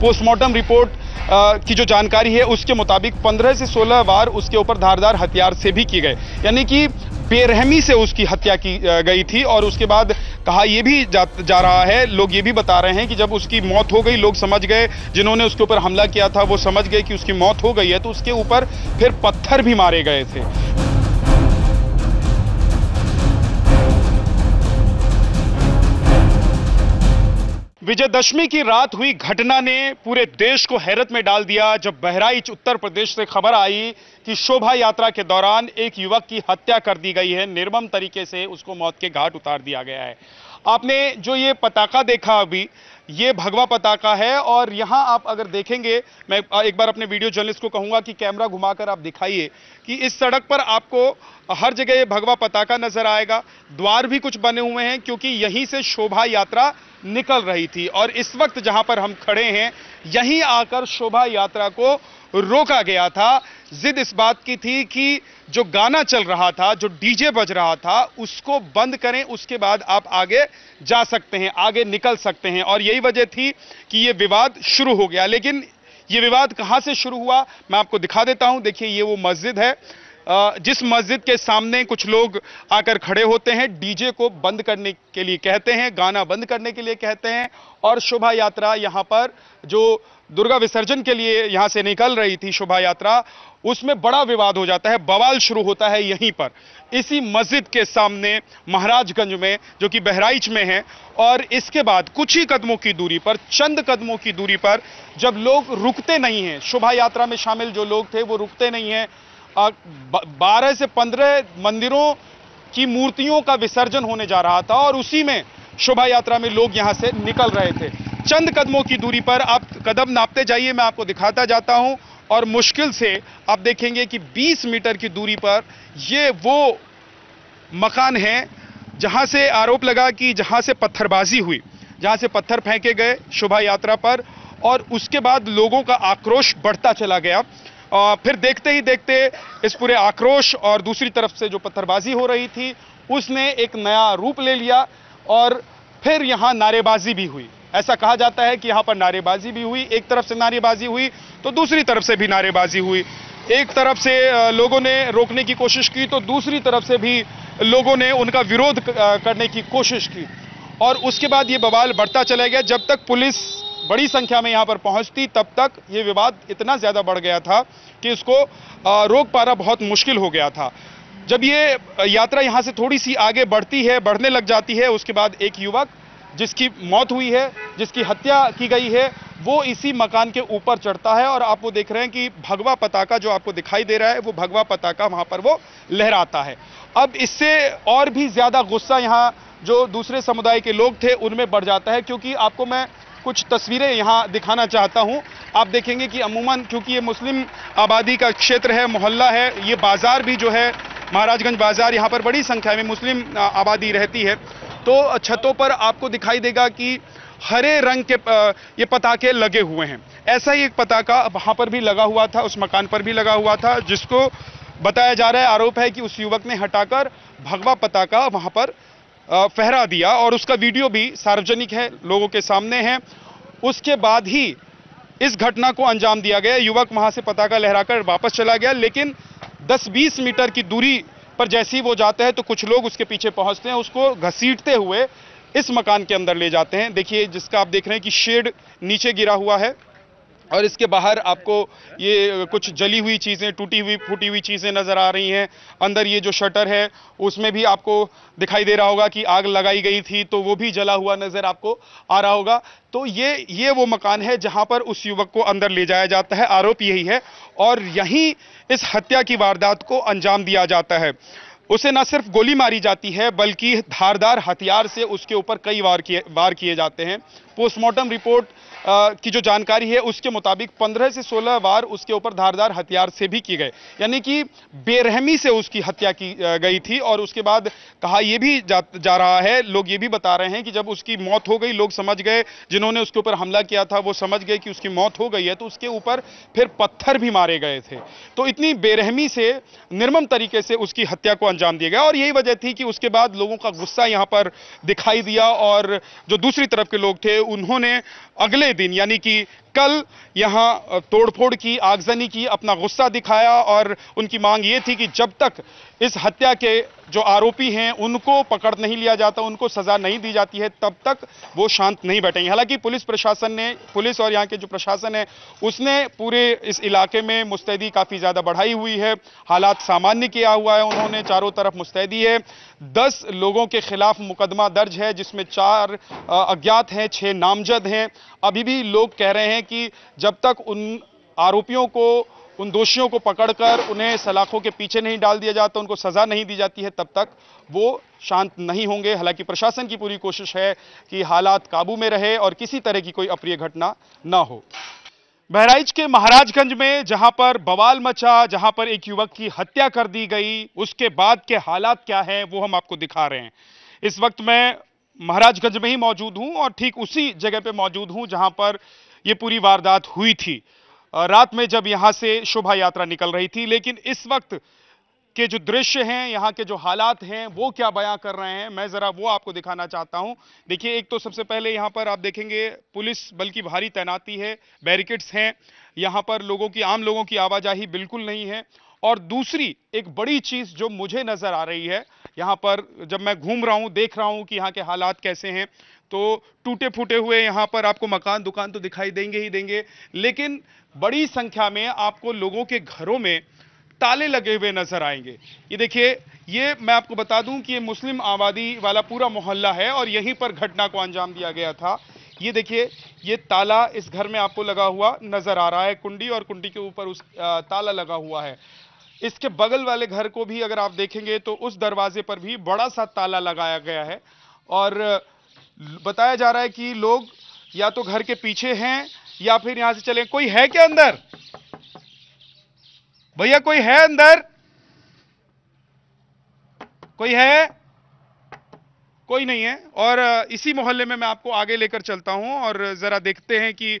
postmortem report की जो जानकारी है उसके मुताबिक 15 से 16 बार उसके ऊपर धारदार हथियार से भी की गए यानी कि बेरहमी से उसकी हत्या की गई थी और उसके बाद कहा यह भी जा, जा रहा है लोग ये भी बता रहे हैं कि जब उसकी मौत हो गई लोग समझ गए जिन्होंने उसके ऊपर हमला किया था वो समझ गए कि उसकी मौत हो गई है तो उसके ऊपर फिर पत्थर भी मारे गए थे विजयदशमी की रात हुई घटना ने पूरे देश को हैरत में डाल दिया जब बहराइच उत्तर प्रदेश से खबर आई कि शोभा यात्रा के दौरान एक युवक की हत्या कर दी गई है निर्मम तरीके से उसको मौत के घाट उतार दिया गया है आपने जो ये पताका देखा अभी ये भगवा पताका है और यहाँ आप अगर देखेंगे मैं एक बार अपने वीडियो जर्नलिस्ट को कहूँगा कि कैमरा घुमाकर आप दिखाइए कि इस सड़क पर आपको हर जगह ये भगवा पताका नजर आएगा द्वार भी कुछ बने हुए हैं क्योंकि यहीं से शोभा यात्रा निकल रही थी और इस वक्त जहां पर हम खड़े हैं यहीं आकर शोभा यात्रा को रोका गया था जिद इस बात की थी कि जो गाना चल रहा था जो डीजे बज रहा था उसको बंद करें उसके बाद आप आगे जा सकते हैं आगे निकल सकते हैं और यही वजह थी कि ये विवाद शुरू हो गया लेकिन ये विवाद कहाँ से शुरू हुआ मैं आपको दिखा देता हूँ देखिए ये वो मस्जिद है जिस मस्जिद के सामने कुछ लोग आकर खड़े होते हैं डीजे को बंद करने के लिए कहते हैं गाना बंद करने के लिए कहते हैं और शोभा यात्रा यहाँ पर जो दुर्गा विसर्जन के लिए यहां से निकल रही थी शोभा यात्रा उसमें बड़ा विवाद हो जाता है बवाल शुरू होता है यहीं पर इसी मस्जिद के सामने महाराजगंज में जो कि बहराइच में है और इसके बाद कुछ ही कदमों की दूरी पर चंद कदमों की दूरी पर जब लोग रुकते नहीं हैं शोभा यात्रा में शामिल जो लोग थे वो रुकते नहीं हैं बारह से पंद्रह मंदिरों की मूर्तियों का विसर्जन होने जा रहा था और उसी में शोभा यात्रा में लोग यहां से निकल रहे थे चंद कदमों की दूरी पर आप कदम नापते जाइए मैं आपको दिखाता जाता हूं और मुश्किल से आप देखेंगे कि 20 मीटर की दूरी पर ये वो मकान है जहां से आरोप लगा कि जहां से पत्थरबाजी हुई जहां से पत्थर फेंके गए शोभा यात्रा पर और उसके बाद लोगों का आक्रोश बढ़ता चला गया आ, फिर देखते ही देखते इस पूरे आक्रोश और दूसरी तरफ से जो पत्थरबाजी हो रही थी उसने एक नया रूप ले लिया और फिर यहाँ नारेबाजी भी हुई ऐसा कहा जाता है कि यहाँ पर नारेबाजी भी हुई एक तरफ से नारेबाजी हुई तो दूसरी तरफ से भी नारेबाजी हुई एक तरफ से लोगों ने रोकने की कोशिश की तो दूसरी तरफ से भी लोगों ने उनका विरोध करने की कोशिश की और उसके बाद ये बवाल बढ़ता चला गया जब तक पुलिस बड़ी संख्या में यहाँ पर पहुँचती तब तक ये विवाद इतना ज़्यादा बढ़ गया था कि इसको रोक पाना बहुत मुश्किल हो गया था जब ये यात्रा यहाँ से थोड़ी सी आगे बढ़ती है बढ़ने लग जाती है उसके बाद एक युवक जिसकी मौत हुई है जिसकी हत्या की गई है वो इसी मकान के ऊपर चढ़ता है और आप वो देख रहे हैं कि भगवा पताका जो आपको दिखाई दे रहा है वो भगवा पताका वहाँ पर वो लहराता है अब इससे और भी ज़्यादा गुस्सा यहाँ जो दूसरे समुदाय के लोग थे उनमें बढ़ जाता है क्योंकि आपको मैं कुछ तस्वीरें यहाँ दिखाना चाहता हूँ आप देखेंगे कि अमूमन क्योंकि ये मुस्लिम आबादी का क्षेत्र है मोहल्ला है ये बाज़ार भी जो है महाराजगंज बाज़ार यहाँ पर बड़ी संख्या में मुस्लिम आबादी रहती है तो छतों पर आपको दिखाई देगा कि हरे रंग के ये पताके लगे हुए हैं ऐसा ही एक पताका वहां पर भी लगा हुआ था उस मकान पर भी लगा हुआ था जिसको बताया जा रहा है आरोप है कि उस युवक ने हटाकर भगवा पताका वहां पर फहरा दिया और उसका वीडियो भी सार्वजनिक है लोगों के सामने है उसके बाद ही इस घटना को अंजाम दिया गया युवक वहां से पताका लहराकर वापस चला गया लेकिन 10-20 मीटर की दूरी पर जैसे ही वो जाता है तो कुछ लोग उसके पीछे पहुंचते हैं उसको घसीटते हुए इस मकान के अंदर ले जाते हैं देखिए जिसका आप देख रहे हैं कि शेड नीचे गिरा हुआ है और इसके बाहर आपको ये कुछ जली हुई चीज़ें टूटी हुई फूटी हुई चीज़ें नज़र आ रही हैं अंदर ये जो शटर है उसमें भी आपको दिखाई दे रहा होगा कि आग लगाई गई थी तो वो भी जला हुआ नज़र आपको आ रहा होगा तो ये ये वो मकान है जहां पर उस युवक को अंदर ले जाया जाता है आरोप यही है और यहीं इस हत्या की वारदात को अंजाम दिया जाता है उसे न सिर्फ गोली मारी जाती है बल्कि धारदार हथियार से उसके ऊपर कई वार किए वार किए जाते हैं पोस्टमार्टम रिपोर्ट की जो जानकारी है उसके मुताबिक 15 से 16 वार उसके ऊपर धारदार हथियार से भी की गए यानी कि बेरहमी से उसकी हत्या की गई थी और उसके बाद कहा यह भी जा, जा रहा है लोग ये भी बता रहे हैं कि जब उसकी मौत हो गई लोग समझ गए जिन्होंने उसके ऊपर हमला किया था वो समझ गए कि उसकी मौत हो गई है तो उसके ऊपर फिर पत्थर भी मारे गए थे तो इतनी बेरहमी से निर्मम तरीके से उसकी हत्या को अंजाम दिया गया और यही वजह थी कि उसके बाद लोगों का गुस्सा यहां पर दिखाई दिया और जो दूसरी तरफ के लोग थे उन्होंने अगले दिन यानी कि कल यहाँ तोड़फोड़ की आगजनी की अपना गुस्सा दिखाया और उनकी मांग ये थी कि जब तक इस हत्या के जो आरोपी हैं उनको पकड़ नहीं लिया जाता उनको सज़ा नहीं दी जाती है तब तक वो शांत नहीं बैठेंगे हालांकि पुलिस प्रशासन ने पुलिस और यहाँ के जो प्रशासन है उसने पूरे इस इलाके में मुस्तैदी काफ़ी ज़्यादा बढ़ाई हुई है हालात सामान्य किया हुआ है उन्होंने चारों तरफ मुस्तैदी है दस लोगों के खिलाफ मुकदमा दर्ज है जिसमें चार अज्ञात हैं छः नामजद हैं अभी भी लोग कह रहे हैं हैं कि जब तक उन आरोपियों को उन दोषियों को पकड़कर उन्हें सलाखों के पीछे नहीं डाल दिया जाता उनको सज़ा नहीं दी जाती है तब तक वो शांत नहीं होंगे हालांकि प्रशासन की पूरी कोशिश है कि हालात काबू में रहे और किसी तरह की कोई अप्रिय घटना ना हो बहराइच के महाराजगंज में जहां पर बवाल मचा जहां पर एक युवक की हत्या कर दी गई उसके बाद के हालात क्या है वो हम आपको दिखा रहे हैं इस वक्त मैं महाराजगंज में ही मौजूद हूं और ठीक उसी जगह पे मौजूद हूं जहां पर ये पूरी वारदात हुई थी रात में जब यहां से शोभा यात्रा निकल रही थी लेकिन इस वक्त के जो दृश्य हैं यहाँ के जो हालात हैं वो क्या बयां कर रहे हैं मैं ज़रा वो आपको दिखाना चाहता हूँ देखिए एक तो सबसे पहले यहाँ पर आप देखेंगे पुलिस बल्कि भारी तैनाती है बैरिकेड्स हैं यहाँ पर लोगों की आम लोगों की आवाजाही बिल्कुल नहीं है और दूसरी एक बड़ी चीज़ जो मुझे नज़र आ रही है यहाँ पर जब मैं घूम रहा हूँ देख रहा हूँ कि यहाँ के हालात कैसे हैं तो टूटे फूटे हुए यहाँ पर आपको मकान दुकान तो दिखाई देंगे ही देंगे लेकिन बड़ी संख्या में आपको लोगों के घरों में ताले लगे हुए नजर आएंगे ये देखिए ये मैं आपको बता दूं कि ये मुस्लिम आबादी वाला पूरा मोहल्ला है और यहीं पर घटना को अंजाम दिया गया था ये देखिए ये ताला इस घर में आपको लगा हुआ नजर आ रहा है कुंडी और कुंडी के ऊपर उस ताला लगा हुआ है इसके बगल वाले घर को भी अगर आप देखेंगे तो उस दरवाजे पर भी बड़ा सा ताला लगाया गया है और बताया जा रहा है कि लोग या तो घर के पीछे हैं या फिर यहां से चले कोई है क्या अंदर भैया कोई है अंदर कोई है कोई नहीं है और इसी मोहल्ले में मैं आपको आगे लेकर चलता हूं और जरा देखते हैं कि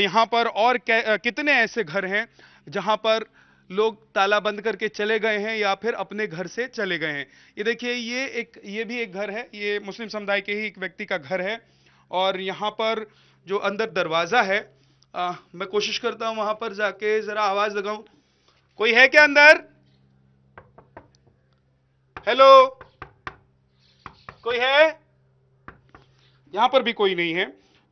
यहां पर और कितने ऐसे घर हैं जहां पर लोग ताला बंद करके चले गए हैं या फिर अपने घर से चले गए हैं ये देखिए ये एक ये भी एक घर है ये मुस्लिम समुदाय के ही एक व्यक्ति का घर है और यहाँ पर जो अंदर दरवाज़ा है आ, मैं कोशिश करता हूँ वहाँ पर जाके ज़रा आवाज़ लगाऊँ कोई है क्या अंदर हेलो कोई है यहाँ पर भी कोई नहीं है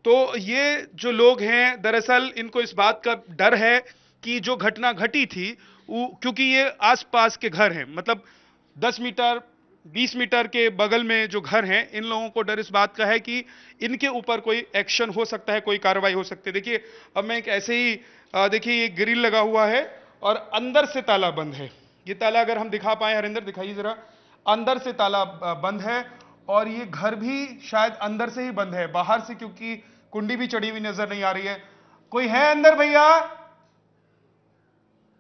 तो ये जो लोग हैं दरअसल इनको इस बात का डर है कि जो घटना घटी थी क्योंकि ये आसपास के घर हैं मतलब 10 मीटर 20 मीटर के बगल में जो घर हैं इन लोगों को डर इस बात का है कि इनके ऊपर कोई एक्शन हो सकता है कोई कार्रवाई हो सकती है देखिए अब मैं एक ऐसे ही देखिए ये ग्रिल लगा हुआ है और अंदर से ताला बंद है ये ताला अगर हम दिखा पाए हरिंदर दिखाइए ज़रा अंदर से ताला बंद है और ये घर भी शायद अंदर से ही बंद है बाहर से क्योंकि कुंडी भी चढ़ी हुई नजर नहीं आ रही है कोई है अंदर भैया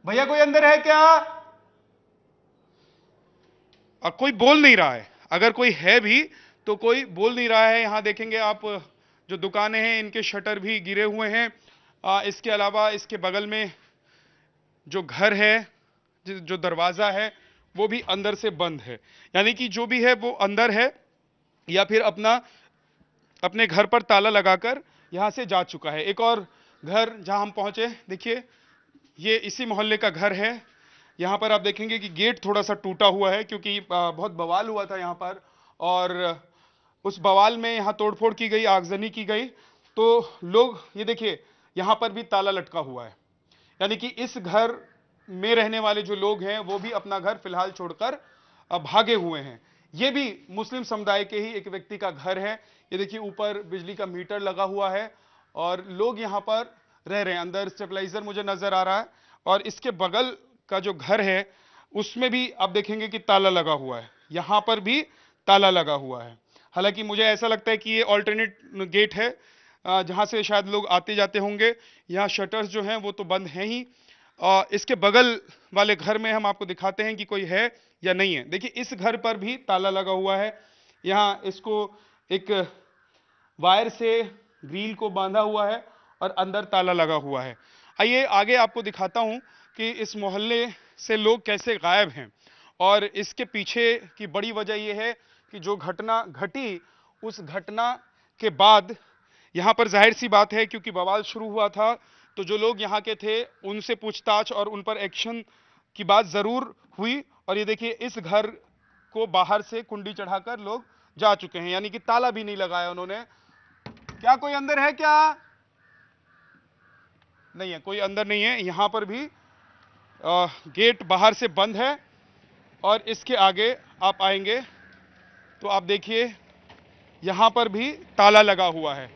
भैया कोई अंदर है क्या अब कोई बोल नहीं रहा है अगर कोई है भी तो कोई बोल नहीं रहा है यहां देखेंगे आप जो दुकानें हैं इनके शटर भी गिरे हुए हैं आ, इसके अलावा इसके बगल में जो घर है जो दरवाज़ा है वो भी अंदर से बंद है यानी कि जो भी है वो अंदर है या फिर अपना अपने घर पर ताला लगाकर यहां से जा चुका है एक और घर जहां हम पहुंचे देखिए ये इसी मोहल्ले का घर है यहाँ पर आप देखेंगे कि गेट थोड़ा सा टूटा हुआ है क्योंकि बहुत बवाल हुआ था यहाँ पर और उस बवाल में यहाँ तोड़फोड़ की गई आगजनी की गई तो लोग ये देखिए यहाँ पर भी ताला लटका हुआ है यानी कि इस घर में रहने वाले जो लोग हैं वो भी अपना घर फिलहाल छोड़कर भागे हुए हैं ये भी मुस्लिम समुदाय के ही एक व्यक्ति का घर है ये देखिए ऊपर बिजली का मीटर लगा हुआ है और लोग यहाँ पर रह रहे हैं अंदर स्टेबलाइजर मुझे नजर आ रहा है और इसके बगल का जो घर है उसमें भी आप देखेंगे कि ताला लगा हुआ है यहाँ पर भी ताला लगा हुआ है हालांकि मुझे ऐसा लगता है कि ये ऑल्टरनेट गेट है जहाँ से शायद लोग आते जाते होंगे यहाँ शटर्स जो हैं वो तो बंद हैं ही और इसके बगल वाले घर में हम आपको दिखाते हैं कि कोई है या नहीं है देखिए इस घर पर भी ताला लगा हुआ है यहाँ इसको एक वायर से ग्रील को बांधा हुआ है और अंदर ताला लगा हुआ है आइए आगे आपको दिखाता हूँ कि इस मोहल्ले से लोग कैसे गायब हैं और इसके पीछे की बड़ी वजह यह है कि जो घटना घटी उस घटना के बाद यहाँ पर जाहिर सी बात है क्योंकि बवाल शुरू हुआ था तो जो लोग यहाँ के थे उनसे पूछताछ और उन पर एक्शन की बात ज़रूर हुई और ये देखिए इस घर को बाहर से कुंडी चढ़ाकर लोग जा चुके हैं यानी कि ताला भी नहीं लगाया उन्होंने क्या कोई अंदर है क्या नहीं है कोई अंदर नहीं है यहाँ पर भी आ, गेट बाहर से बंद है और इसके आगे आप आएंगे तो आप देखिए यहाँ पर भी ताला लगा हुआ है